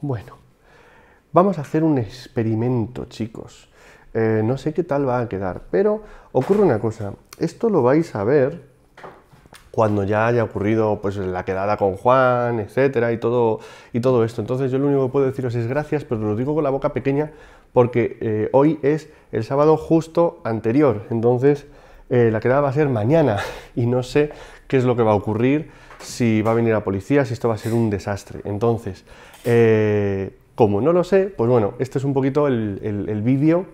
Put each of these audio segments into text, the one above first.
Bueno, vamos a hacer un experimento, chicos. Eh, no sé qué tal va a quedar, pero ocurre una cosa. Esto lo vais a ver cuando ya haya ocurrido pues la quedada con Juan, etcétera, y todo, y todo esto. Entonces yo lo único que puedo deciros es gracias, pero lo digo con la boca pequeña porque eh, hoy es el sábado justo anterior. Entonces eh, la quedada va a ser mañana y no sé qué es lo que va a ocurrir si va a venir la policía, si esto va a ser un desastre. Entonces, eh, como no lo sé, pues bueno, este es un poquito el, vídeo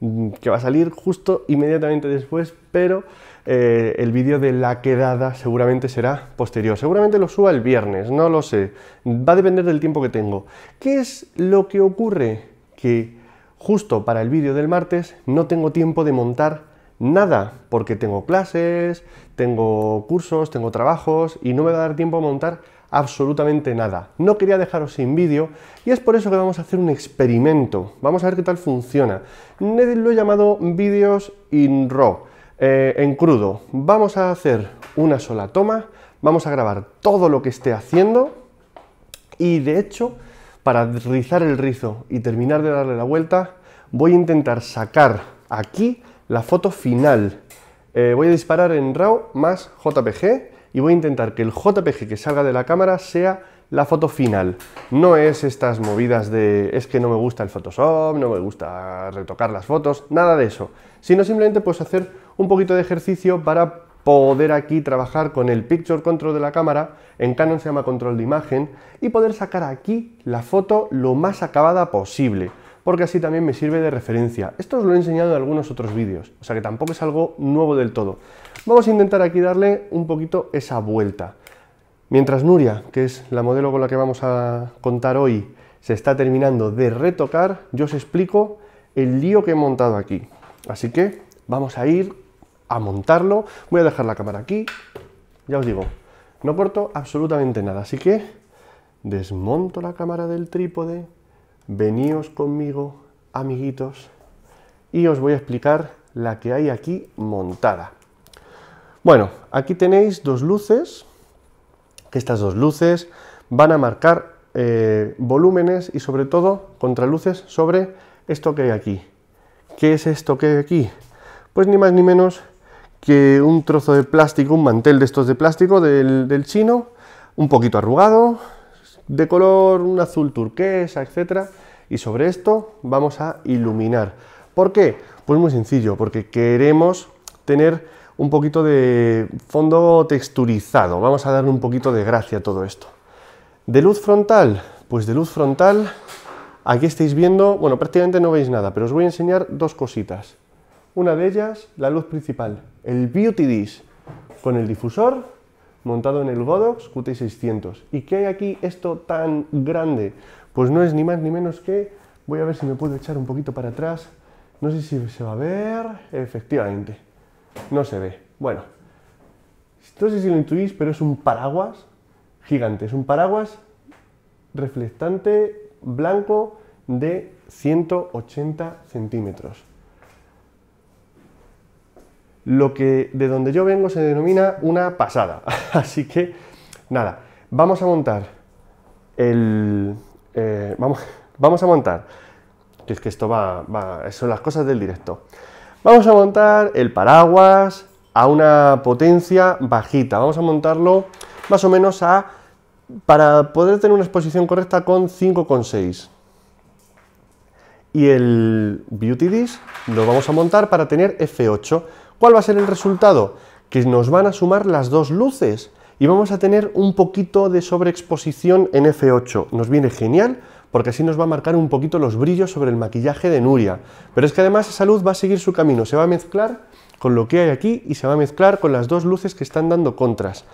mm, que va a salir justo inmediatamente después, pero eh, el vídeo de la quedada seguramente será posterior. Seguramente lo suba el viernes, no lo sé. Va a depender del tiempo que tengo. ¿Qué es lo que ocurre? Que justo para el vídeo del martes no tengo tiempo de montar Nada, porque tengo clases, tengo cursos, tengo trabajos y no me va a dar tiempo a montar absolutamente nada. No quería dejaros sin vídeo y es por eso que vamos a hacer un experimento. Vamos a ver qué tal funciona. Lo he llamado vídeos in raw, eh, en crudo. Vamos a hacer una sola toma, vamos a grabar todo lo que esté haciendo y de hecho, para rizar el rizo y terminar de darle la vuelta, voy a intentar sacar aquí la foto final. Eh, voy a disparar en RAW más JPG y voy a intentar que el JPG que salga de la cámara sea la foto final. No es estas movidas de es que no me gusta el Photoshop, no me gusta retocar las fotos, nada de eso. Sino simplemente puedes hacer un poquito de ejercicio para poder aquí trabajar con el Picture Control de la cámara, en Canon se llama control de imagen, y poder sacar aquí la foto lo más acabada posible porque así también me sirve de referencia. Esto os lo he enseñado en algunos otros vídeos, o sea que tampoco es algo nuevo del todo. Vamos a intentar aquí darle un poquito esa vuelta. Mientras Nuria, que es la modelo con la que vamos a contar hoy, se está terminando de retocar, yo os explico el lío que he montado aquí. Así que vamos a ir a montarlo. Voy a dejar la cámara aquí. Ya os digo, no corto absolutamente nada. Así que desmonto la cámara del trípode, Veníos conmigo, amiguitos, y os voy a explicar la que hay aquí montada. Bueno, aquí tenéis dos luces, que estas dos luces van a marcar eh, volúmenes y sobre todo contraluces sobre esto que hay aquí. ¿Qué es esto que hay aquí? Pues ni más ni menos que un trozo de plástico, un mantel de estos de plástico del chino, un poquito arrugado, de color un azul turquesa, etcétera, y sobre esto vamos a iluminar. ¿Por qué? Pues muy sencillo, porque queremos tener un poquito de fondo texturizado, vamos a darle un poquito de gracia a todo esto. De luz frontal, pues de luz frontal, aquí estáis viendo, bueno, prácticamente no veis nada, pero os voy a enseñar dos cositas. Una de ellas, la luz principal, el Beauty Dish, con el difusor montado en el Godox QT600. ¿Y qué hay aquí esto tan grande? Pues no es ni más ni menos que, voy a ver si me puedo echar un poquito para atrás, no sé si se va a ver, efectivamente, no se ve. Bueno, no sé si lo intuís, pero es un paraguas gigante, es un paraguas reflectante blanco de 180 centímetros lo que de donde yo vengo se denomina una pasada. Así que, nada, vamos a montar el... Eh, vamos, vamos a montar... Que es que esto va, va... Son las cosas del directo. Vamos a montar el paraguas a una potencia bajita. Vamos a montarlo más o menos a... Para poder tener una exposición correcta con 5,6 y el Beauty Dish lo vamos a montar para tener F8. ¿Cuál va a ser el resultado? Que nos van a sumar las dos luces y vamos a tener un poquito de sobreexposición en F8. Nos viene genial porque así nos va a marcar un poquito los brillos sobre el maquillaje de Nuria. Pero es que además esa luz va a seguir su camino, se va a mezclar con lo que hay aquí y se va a mezclar con las dos luces que están dando contras.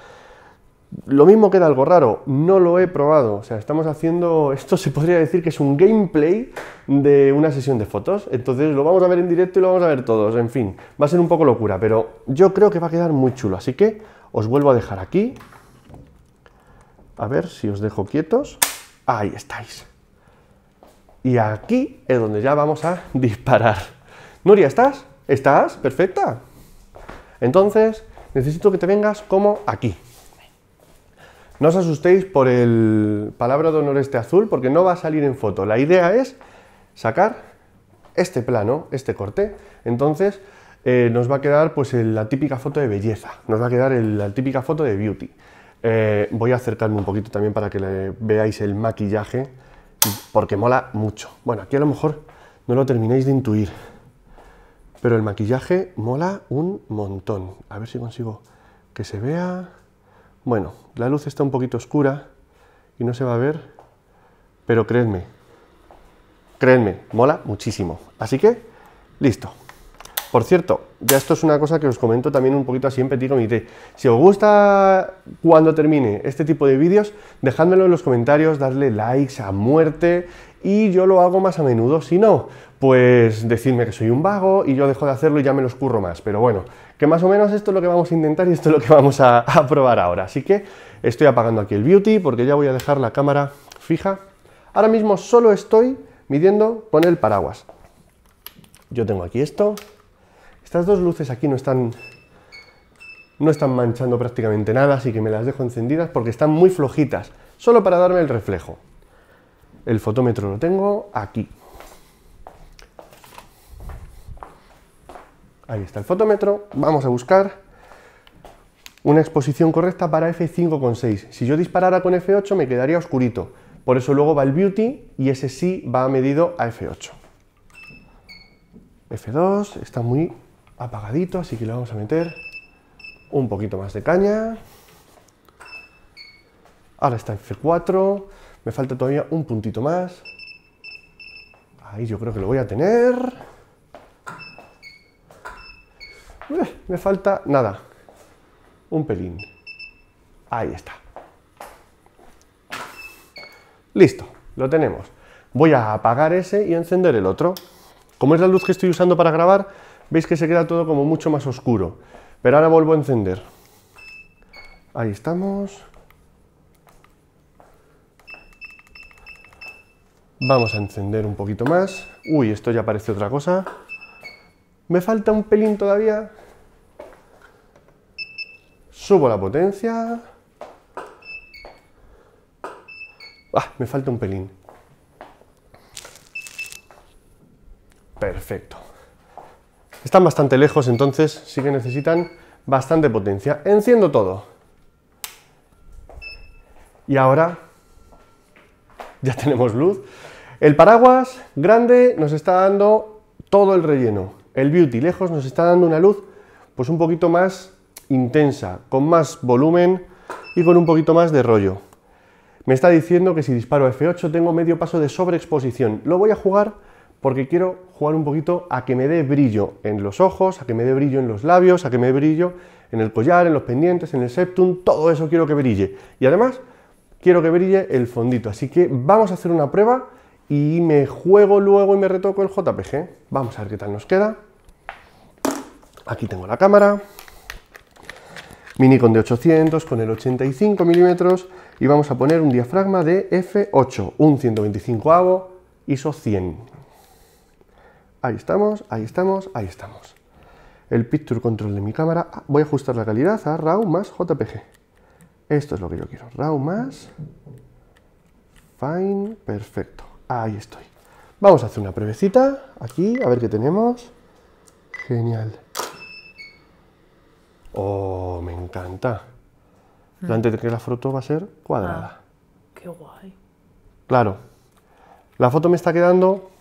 Lo mismo queda algo raro, no lo he probado. O sea, estamos haciendo. Esto se podría decir que es un gameplay de una sesión de fotos. Entonces lo vamos a ver en directo y lo vamos a ver todos. En fin, va a ser un poco locura, pero yo creo que va a quedar muy chulo. Así que os vuelvo a dejar aquí. A ver si os dejo quietos. Ahí estáis. Y aquí es donde ya vamos a disparar. Nuria, ¿estás? ¿Estás? Perfecta. Entonces, necesito que te vengas como aquí. No os asustéis por el palabra de honor este azul porque no va a salir en foto. La idea es sacar este plano, este corte. Entonces eh, nos va a quedar pues la típica foto de belleza, nos va a quedar la típica foto de beauty. Eh, voy a acercarme un poquito también para que le veáis el maquillaje porque mola mucho. Bueno, aquí a lo mejor no lo terminéis de intuir, pero el maquillaje mola un montón. A ver si consigo que se vea... Bueno, la luz está un poquito oscura y no se va a ver, pero creedme, creedme, mola muchísimo. Así que, listo. Por cierto, ya esto es una cosa que os comento también un poquito así en petit comité. Si os gusta cuando termine este tipo de vídeos, dejádmelo en los comentarios, darle likes a muerte y yo lo hago más a menudo. Si no, pues decidme que soy un vago y yo dejo de hacerlo y ya me los curro más. Pero bueno, que más o menos esto es lo que vamos a intentar y esto es lo que vamos a, a probar ahora. Así que estoy apagando aquí el beauty porque ya voy a dejar la cámara fija. Ahora mismo solo estoy midiendo con el paraguas. Yo tengo aquí esto, estas dos luces aquí no están, no están manchando prácticamente nada, así que me las dejo encendidas porque están muy flojitas, solo para darme el reflejo. El fotómetro lo tengo aquí. Ahí está el fotómetro. Vamos a buscar una exposición correcta para f5.6. Si yo disparara con f8 me quedaría oscurito. Por eso luego va el beauty y ese sí va medido a f8. f2 está muy apagadito, así que le vamos a meter un poquito más de caña. Ahora está en F4, me falta todavía un puntito más. Ahí yo creo que lo voy a tener. Eh, me falta nada, un pelín. Ahí está. Listo, lo tenemos. Voy a apagar ese y encender el otro. Como es la luz que estoy usando para grabar, veis que se queda todo como mucho más oscuro. Pero ahora vuelvo a encender. Ahí estamos. Vamos a encender un poquito más. Uy, esto ya parece otra cosa. Me falta un pelín todavía. Subo la potencia. Ah, me falta un pelín. Perfecto. Están bastante lejos, entonces sí que necesitan bastante potencia. Enciendo todo. Y ahora ya tenemos luz. El paraguas grande nos está dando todo el relleno. El beauty lejos nos está dando una luz pues un poquito más intensa, con más volumen y con un poquito más de rollo. Me está diciendo que si disparo a F8 tengo medio paso de sobreexposición. Lo voy a jugar porque quiero jugar un poquito a que me dé brillo en los ojos, a que me dé brillo en los labios, a que me dé brillo en el collar, en los pendientes, en el septum, todo eso quiero que brille. Y además quiero que brille el fondito, así que vamos a hacer una prueba y me juego luego y me retoco el JPG. Vamos a ver qué tal nos queda. Aquí tengo la cámara, mini con de 800 con el 85 milímetros y vamos a poner un diafragma de f8, un 125 avo, ISO 100. Ahí estamos, ahí estamos, ahí estamos. El picture control de mi cámara. Ah, voy a ajustar la calidad a RAW más JPG. Esto es lo que yo quiero. RAW más... Fine, perfecto. Ahí estoy. Vamos a hacer una brevecita. aquí, a ver qué tenemos. Genial. Oh, me encanta. Mm. Antes de que la foto va a ser cuadrada. Ah, qué guay. Claro. La foto me está quedando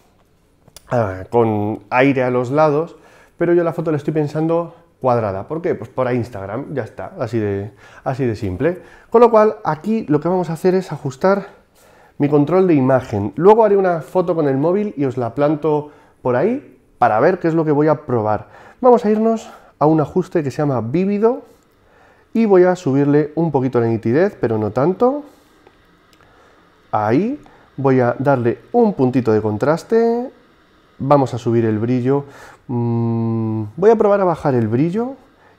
Ah, con aire a los lados, pero yo la foto la estoy pensando cuadrada. ¿Por qué? Pues por Instagram, ya está, así de, así de simple. Con lo cual, aquí lo que vamos a hacer es ajustar mi control de imagen. Luego haré una foto con el móvil y os la planto por ahí para ver qué es lo que voy a probar. Vamos a irnos a un ajuste que se llama vívido y voy a subirle un poquito la nitidez, pero no tanto. Ahí voy a darle un puntito de contraste Vamos a subir el brillo. Mm, voy a probar a bajar el brillo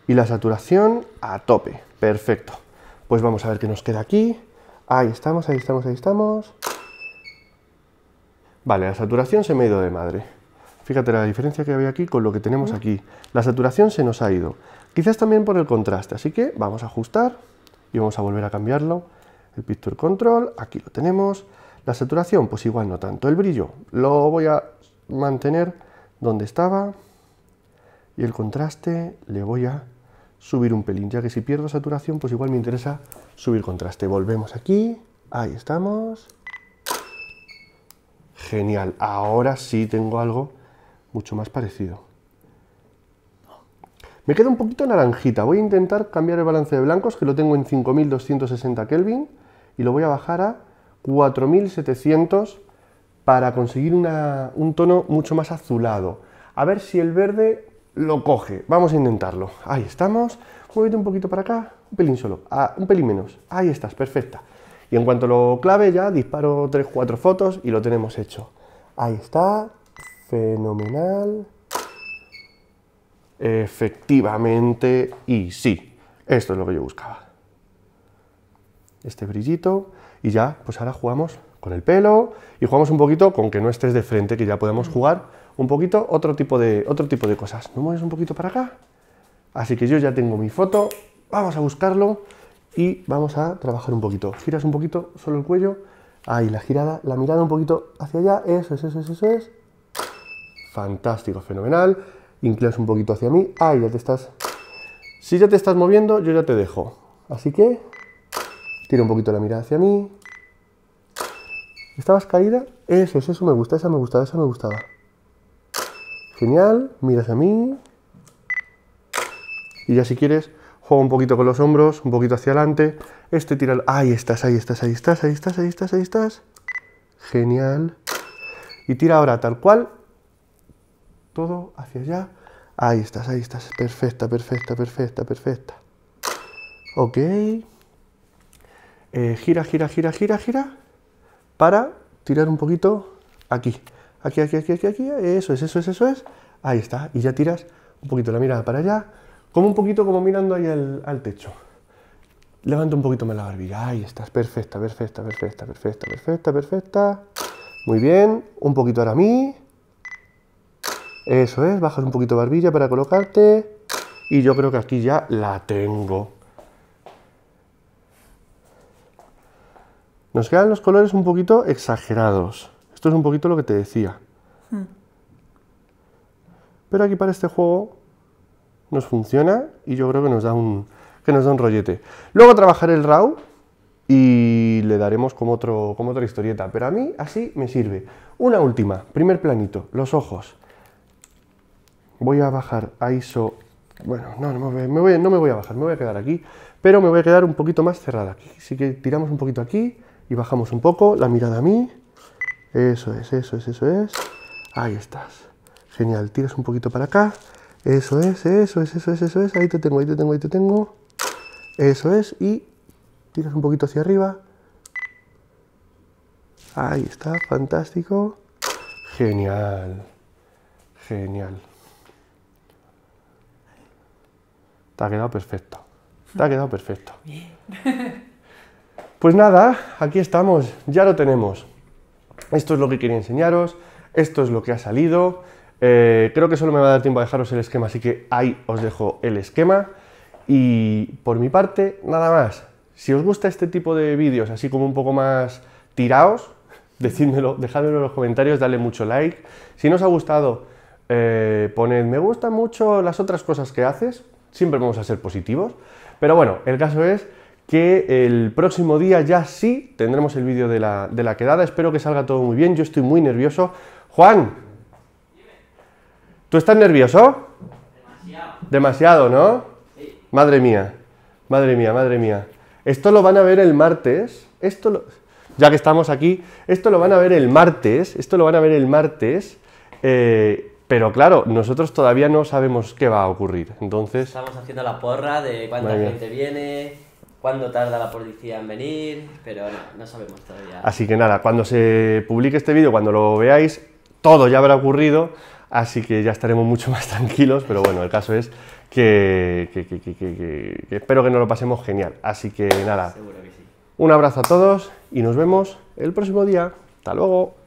y la saturación a tope. Perfecto. Pues vamos a ver qué nos queda aquí. Ahí estamos, ahí estamos, ahí estamos. Vale, la saturación se me ha ido de madre. Fíjate la diferencia que había aquí con lo que tenemos aquí. La saturación se nos ha ido. Quizás también por el contraste, así que vamos a ajustar y vamos a volver a cambiarlo. El Picture Control, aquí lo tenemos. La saturación, pues igual no tanto. El brillo, lo voy a mantener donde estaba y el contraste le voy a subir un pelín, ya que si pierdo saturación, pues igual me interesa subir contraste. Volvemos aquí, ahí estamos. Genial, ahora sí tengo algo mucho más parecido. Me queda un poquito naranjita, voy a intentar cambiar el balance de blancos, que lo tengo en 5260 Kelvin, y lo voy a bajar a 4700 para conseguir un tono mucho más azulado. A ver si el verde lo coge. Vamos a intentarlo. Ahí estamos. Muévete un poquito para acá, un pelín solo, ah, un pelín menos. Ahí estás, perfecta. Y en cuanto lo clave ya disparo 3-4 fotos y lo tenemos hecho. Ahí está, fenomenal. Efectivamente, y sí, esto es lo que yo buscaba. Este brillito y ya, pues ahora jugamos con el pelo y jugamos un poquito con que no estés de frente, que ya podemos mm. jugar un poquito otro tipo de, otro tipo de cosas. ¿No mueves un poquito para acá? Así que yo ya tengo mi foto, vamos a buscarlo y vamos a trabajar un poquito. Giras un poquito solo el cuello, ahí la girada, la mirada un poquito hacia allá, eso es, eso es, eso es. Fantástico, fenomenal. Inclinas un poquito hacia mí, ahí ya te estás... Si ya te estás moviendo, yo ya te dejo. Así que tira un poquito la mirada hacia mí, ¿Estabas caída? Eso, es, eso me gusta, esa me gustaba, esa me gustaba. Genial, miras a mí. Y ya si quieres, juega un poquito con los hombros, un poquito hacia adelante. Este tira... Ahí estás, ahí estás, ahí estás, ahí estás, ahí estás, ahí estás. Genial. Y tira ahora tal cual. Todo hacia allá. Ahí estás, ahí estás. Perfecta, perfecta, perfecta, perfecta. Ok. Eh, gira, gira, gira, gira, gira para tirar un poquito aquí. Aquí, aquí, aquí, aquí, Eso es, eso es, eso es. Ahí está. Y ya tiras un poquito la mirada para allá, como un poquito como mirando ahí al, techo. levanta un poquito más la barbilla. Ahí estás, perfecta, perfecta, perfecta, perfecta, perfecta, perfecta. Muy bien. Un poquito ahora mí. Eso es, bajas un poquito barbilla para colocarte. Y yo creo que aquí ya la tengo. Nos quedan los colores un poquito exagerados. Esto es un poquito lo que te decía. Hmm. Pero aquí para este juego nos funciona y yo creo que nos da un, que un rollete. Luego trabajaré el RAW y le daremos como, otro, como otra historieta. Pero a mí así me sirve. Una última, primer planito, los ojos. Voy a bajar a ISO... Bueno, no, me, voy, a bajar, me voy a quedar aquí. Pero me voy a quedar un poquito más cerrada. Así que tiramos un poquito aquí y bajamos un poco, la mirada a mí. Eso es, eso es, eso es. Ahí estás. Genial, tiras un poquito para acá. Eso es, eso es, eso es, eso es. Ahí te tengo, ahí te tengo, ahí te tengo. Eso es. Y tiras un poquito hacia arriba. Ahí está, fantástico. Genial. Genial. Te ha quedado perfecto. Te ha quedado perfecto. Bien. Pues nada, aquí estamos, ya lo tenemos. Esto es lo que quería enseñaros, esto es lo que ha salido. Eh, creo que solo me va a dar tiempo a dejaros el esquema, así que ahí os dejo el esquema. Y por mi parte, nada más. Si os gusta este tipo de vídeos, así como un poco más tiraos, decídmelo, dejadmelo en los comentarios, dale mucho like. Si no os ha gustado, eh, poned me gustan mucho las otras cosas que haces. Siempre vamos a ser positivos. Pero bueno, el caso es que el próximo día ya sí tendremos el vídeo de la, de la quedada. Espero que salga todo muy bien. Yo estoy muy nervioso. Juan, ¿tú estás nervioso? Demasiado. Demasiado, ¿no? Sí. Madre mía, madre mía, madre mía. Esto lo van a ver el martes. Esto lo, ya que estamos aquí, esto lo van a ver el martes. Esto lo van a ver el martes. Eh, pero claro, nosotros todavía no sabemos qué va a ocurrir. Entonces. Estamos haciendo la porra de cuánta gente viene cuándo tarda la policía en venir, pero no, no sabemos todavía. Así que nada, cuando se publique este vídeo, cuando lo veáis, todo ya habrá ocurrido, así que ya estaremos mucho más tranquilos, pero bueno, el caso es que, espero que nos lo pasemos genial. Así que nada, Seguro que sí. un abrazo a todos y nos vemos el próximo día. Hasta luego.